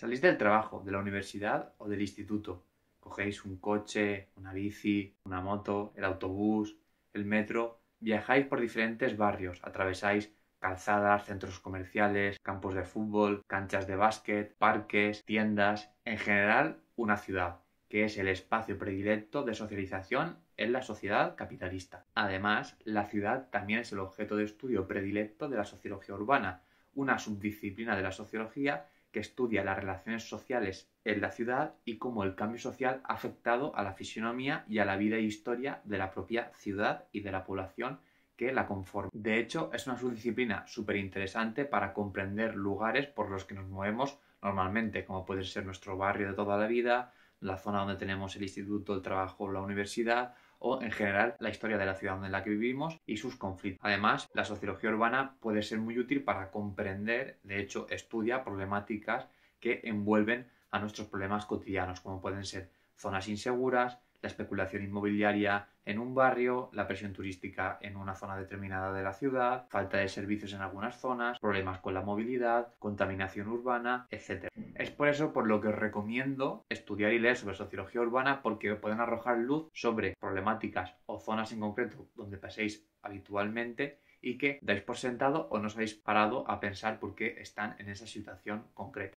Salís del trabajo, de la universidad o del instituto. Cogéis un coche, una bici, una moto, el autobús, el metro. Viajáis por diferentes barrios, atravesáis calzadas, centros comerciales, campos de fútbol, canchas de básquet, parques, tiendas, en general una ciudad, que es el espacio predilecto de socialización en la sociedad capitalista. Además, la ciudad también es el objeto de estudio predilecto de la sociología urbana, una subdisciplina de la sociología que estudia las relaciones sociales en la ciudad y cómo el cambio social ha afectado a la fisionomía y a la vida e historia de la propia ciudad y de la población que la conforma. De hecho, es una subdisciplina súper interesante para comprender lugares por los que nos movemos normalmente, como puede ser nuestro barrio de toda la vida, la zona donde tenemos el instituto, el trabajo, la universidad o en general la historia de la ciudad en la que vivimos y sus conflictos. Además, la sociología urbana puede ser muy útil para comprender, de hecho estudia problemáticas que envuelven a nuestros problemas cotidianos, como pueden ser zonas inseguras, la especulación inmobiliaria en un barrio, la presión turística en una zona determinada de la ciudad, falta de servicios en algunas zonas, problemas con la movilidad, contaminación urbana, etc. Es por eso por lo que os recomiendo estudiar y leer sobre sociología urbana porque pueden arrojar luz sobre problemáticas o zonas en concreto donde paséis habitualmente y que dais por sentado o no os habéis parado a pensar por qué están en esa situación concreta.